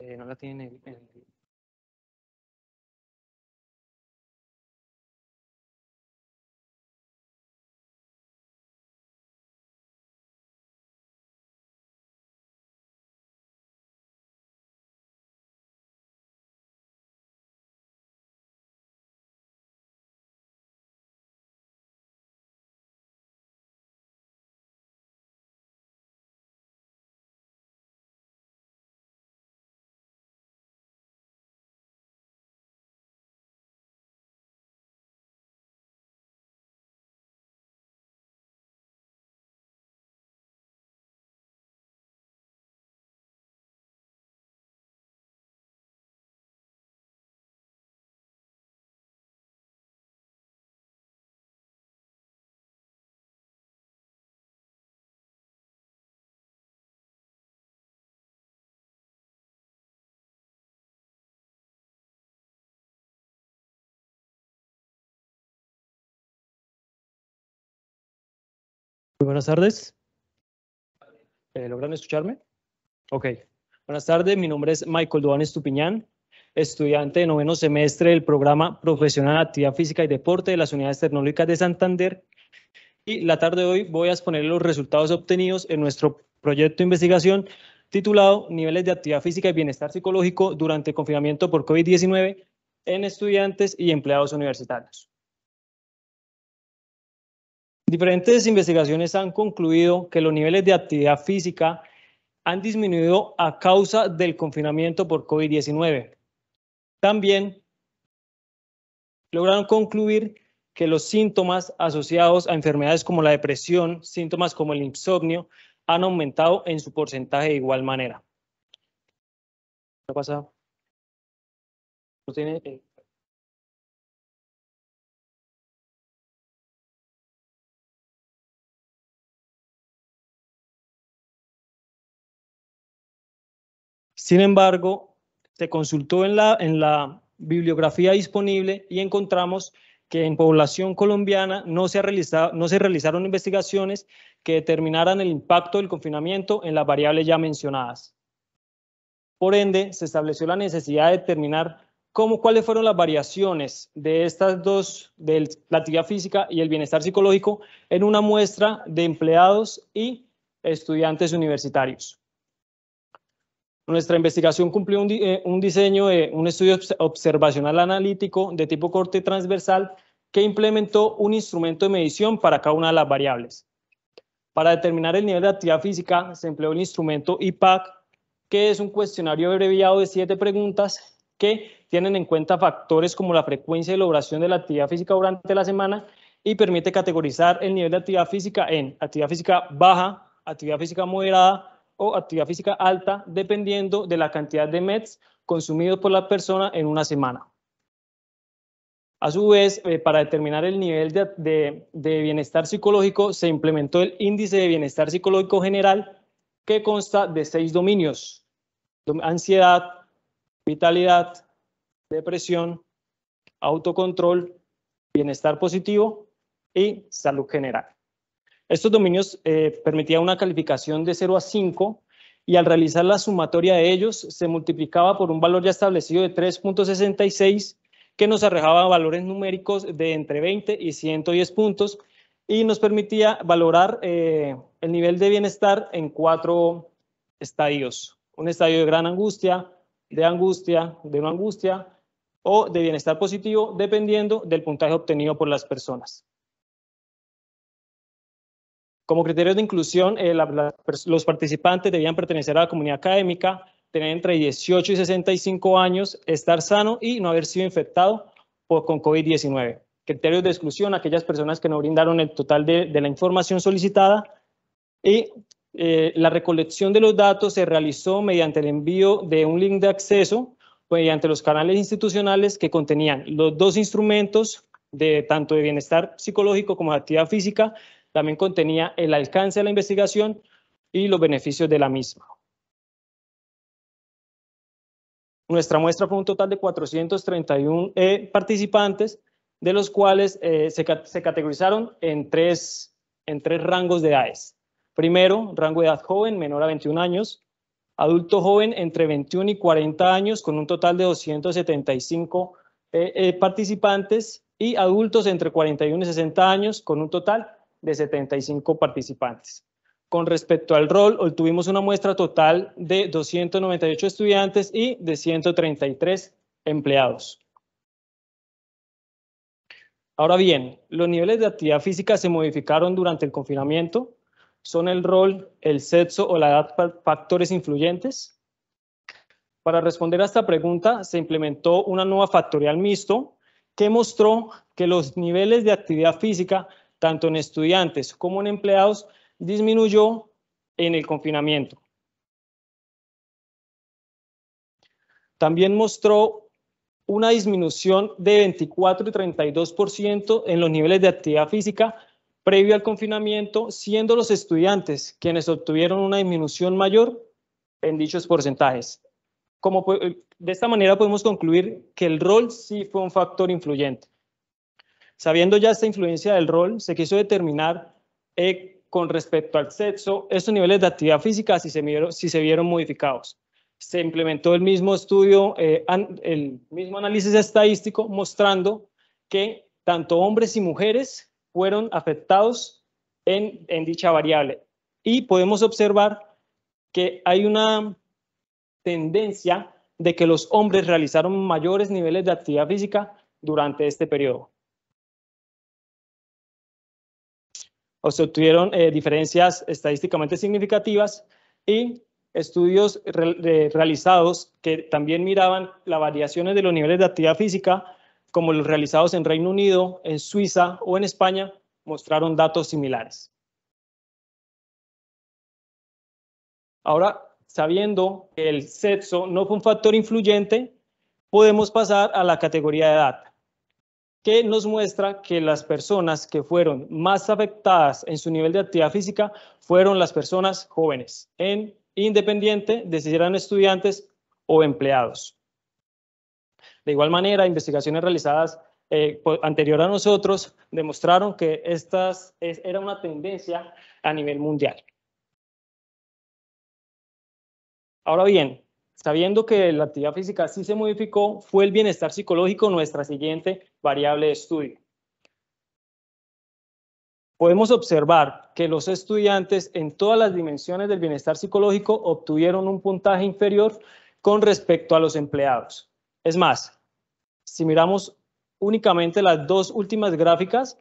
eh, no la tiene buenas tardes. Eh, ¿Logran escucharme? Ok. Buenas tardes, mi nombre es Michael Duan Estupiñán, estudiante de noveno semestre del programa Profesional de Actividad Física y Deporte de las Unidades Tecnológicas de Santander. Y la tarde de hoy voy a exponer los resultados obtenidos en nuestro proyecto de investigación titulado Niveles de Actividad Física y Bienestar Psicológico durante el confinamiento por COVID-19 en estudiantes y empleados universitarios. Diferentes investigaciones han concluido que los niveles de actividad física han disminuido a causa del confinamiento por COVID-19. También lograron concluir que los síntomas asociados a enfermedades como la depresión, síntomas como el insomnio, han aumentado en su porcentaje de igual manera. ¿Qué pasado? ¿No tiene? Eh? Sin embargo, se consultó en la, bibliografía disponible y encontramos que en población colombiana no se, no se realizaron investigaciones que determinaran el impacto del confinamiento en las variables ya mencionadas. Por ende, se estableció la necesidad de determinar cómo, cuáles fueron las variaciones de estas dos, de la actividad física y el bienestar psicológico, en una muestra de empleados y estudiantes universitarios. Nuestra investigación cumplió eh, un, diseño de un estudio observacional analítico de tipo corte transversal que implementó un instrumento de medición para cada una de las variables. Para determinar el nivel de actividad física se empleó el instrumento IPAC, que es un cuestionario abreviado de siete preguntas que tienen en cuenta factores como la frecuencia y la duración de la actividad física durante la semana y permite categorizar el nivel de actividad física en actividad física baja, actividad física moderada, o actividad física alta, dependiendo de la cantidad de METs consumidos por la persona en una semana. A su vez, eh, para determinar el nivel de bienestar psicológico, se implementó el índice de bienestar psicológico general, que consta de seis dominios, ansiedad, vitalidad, depresión, autocontrol, bienestar positivo y salud general. Estos dominios eh, permitían una calificación de 0 a 5 y al realizar la sumatoria de ellos se multiplicaba por un valor ya establecido de 3.66 que nos arrojaba valores numéricos de entre 20 y 110 puntos y nos permitía valorar eh, el nivel de bienestar en cuatro estadios. Un estadio de gran angustia, de angustia, de no angustia o de bienestar positivo, dependiendo del puntaje obtenido por las personas. Como criterios de inclusión, eh, los participantes debían pertenecer a la comunidad académica, tener entre 18 y 65 años, estar sano y no haber sido infectado por, con COVID-19. Criterios de exclusión, aquellas personas que no brindaron el total de, la información solicitada. Y eh, la recolección de los datos se realizó mediante el envío de un link de acceso mediante los canales institucionales que contenían los dos instrumentos de tanto de bienestar psicológico como de actividad física también contenía el alcance de la investigación y los beneficios de la misma. Nuestra muestra fue un total de 431 eh, participantes, de los cuales eh, se, categorizaron en tres, en tres rangos de edades. Primero, rango de edad joven, menor a 21 años. Adulto joven entre 21 y 40 años, con un total de 275 eh, participantes. Y adultos entre 41 y 60 años, con un total de 75 participantes. Con respecto al rol, obtuvimos una muestra total de 298 estudiantes y de 133 empleados. Ahora bien, los niveles de actividad física se modificaron durante el confinamiento. Son el rol, el sexo o la edad factores influyentes. Para responder a esta pregunta, se implementó una nueva factorial mixto que mostró que los niveles de actividad física tanto en estudiantes como en empleados, disminuyó en el confinamiento. También mostró una disminución de 24 y 32% en los niveles de actividad física previo al confinamiento, siendo los estudiantes quienes obtuvieron una disminución mayor en dichos porcentajes. de esta manera podemos concluir que el rol sí fue un factor influyente. Sabiendo ya esta influencia del rol, se quiso determinar eh, con respecto al sexo estos niveles de actividad física si se, vieron, se modificados. Se implementó el mismo estudio, eh, el mismo análisis estadístico mostrando que tanto hombres y mujeres fueron afectados en, en dicha variable. Y podemos observar que hay una tendencia de que los hombres realizaron mayores niveles de actividad física durante este periodo. O obtuvieron eh, diferencias estadísticamente significativas y estudios realizados que también miraban las variaciones de los niveles de actividad física, como los realizados en Reino Unido, en Suiza o en España, mostraron datos similares. Ahora, sabiendo que el sexo no fue un factor influyente, podemos pasar a la categoría de edad que nos muestra que las personas que fueron más afectadas en su nivel de actividad física fueron las personas jóvenes, en independiente de si eran estudiantes o empleados. De igual manera, investigaciones realizadas eh, anterior a nosotros demostraron que esta era una tendencia a nivel mundial. Ahora bien, Sabiendo que la actividad física sí se modificó, fue el bienestar psicológico nuestra siguiente variable de estudio. Podemos observar que los estudiantes en todas las dimensiones del bienestar psicológico obtuvieron un puntaje inferior con respecto a los empleados. Es más, si miramos únicamente las dos últimas gráficas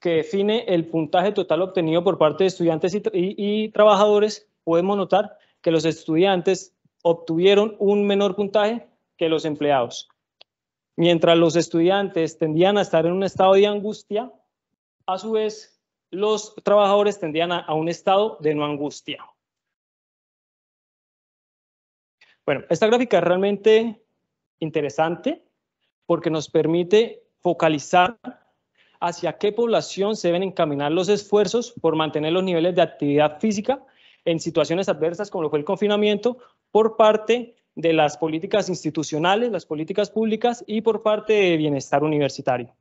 que define el puntaje total obtenido por parte de estudiantes y, y trabajadores, podemos notar que los estudiantes obtuvieron un menor puntaje que los empleados. Mientras los estudiantes tendían a estar en un estado de angustia, a su vez los trabajadores tendían a, un estado de no angustia. Bueno, esta gráfica es realmente interesante porque nos permite focalizar hacia qué población se deben encaminar los esfuerzos por mantener los niveles de actividad física en situaciones adversas como lo fue el confinamiento por parte de las políticas institucionales, las políticas públicas y por parte de bienestar universitario.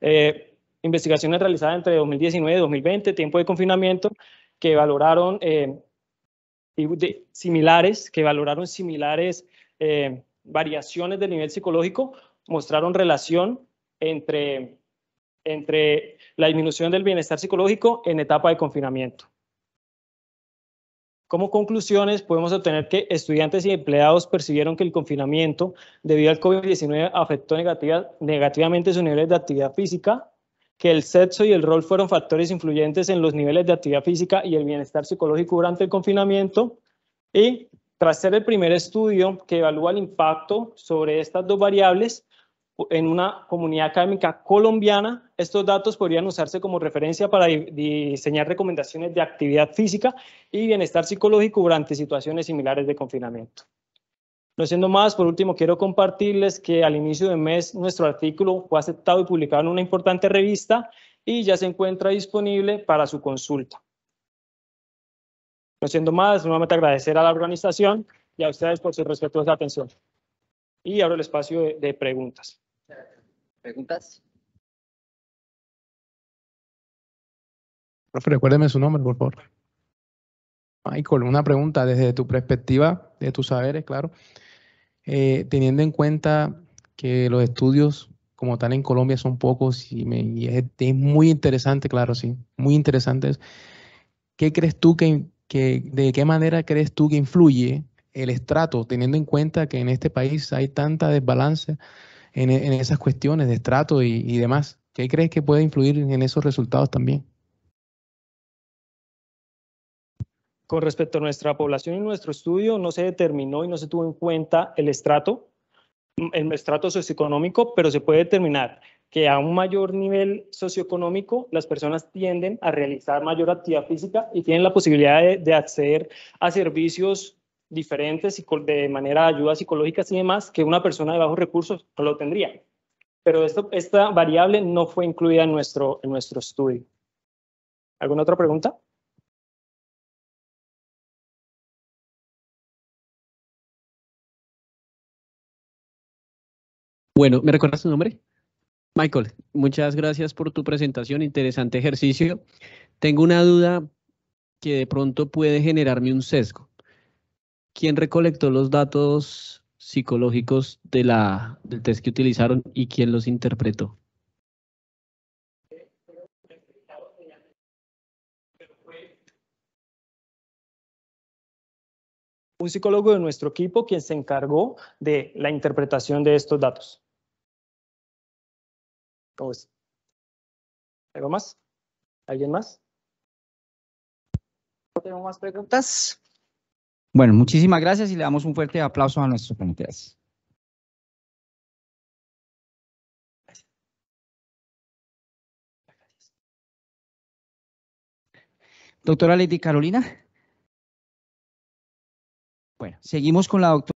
Eh, investigaciones realizadas entre 2019 y 2020, tiempo de confinamiento, que valoraron eh, similares, que valoraron similares eh, variaciones del nivel psicológico, mostraron relación entre, entre la disminución del bienestar psicológico en etapa de confinamiento. Como conclusiones, podemos obtener que estudiantes y empleados percibieron que el confinamiento debido al COVID-19 afectó negativa, negativamente sus niveles de actividad física, que el sexo y el rol fueron factores influyentes en los niveles de actividad física y el bienestar psicológico durante el confinamiento, y tras ser el primer estudio que evalúa el impacto sobre estas dos variables, en una comunidad académica colombiana, estos datos podrían usarse como referencia para diseñar recomendaciones de actividad física y bienestar psicológico durante situaciones similares de confinamiento. No siendo más, por último, quiero compartirles que al inicio de mes nuestro artículo fue aceptado y publicado en una importante revista y ya se encuentra disponible para su consulta. No siendo más, nuevamente agradecer a la organización y a ustedes por su respetuosa atención. Y abro el espacio de preguntas. ¿Preguntas? Profe, recuérdeme su nombre, por favor. Michael, una pregunta desde tu perspectiva, de tus saberes, claro. Eh, teniendo en cuenta que los estudios como tal en Colombia son pocos y, es, muy interesante, claro, sí, muy interesante. ¿Qué crees tú que, de qué manera crees tú que influye el estrato, teniendo en cuenta que en este país hay tanta desbalance e, en, esas cuestiones de estrato y, demás? ¿Qué crees que puede influir en esos resultados también? con respecto a nuestra población y nuestro estudio, no se determinó y no se tuvo en cuenta el estrato, el estrato socioeconómico, pero se puede determinar que a un mayor nivel socioeconómico las personas tienden a realizar mayor actividad física y tienen la posibilidad de, de acceder a servicios diferentes de manera de ayuda psicológica y demás que una persona de bajos recursos lo tendría. Pero esta variable no fue incluida en nuestro, en nuestro estudio. ¿Alguna otra pregunta? Bueno, ¿me recuerdas tu nombre? Michael, muchas gracias por tu presentación, interesante ejercicio. Tengo una duda que de pronto puede generarme un sesgo quién recolectó los datos psicológicos del test que utilizaron y quién los interpretó. Un psicólogo de nuestro equipo quien se encargó de la interpretación de estos datos. ¿Algo más? ¿Alguien más? No tengo más preguntas. Bueno, muchísimas gracias y le damos un fuerte aplauso a nuestros ponentes. Doctora Lady Carolina. Bueno, seguimos con la doctora.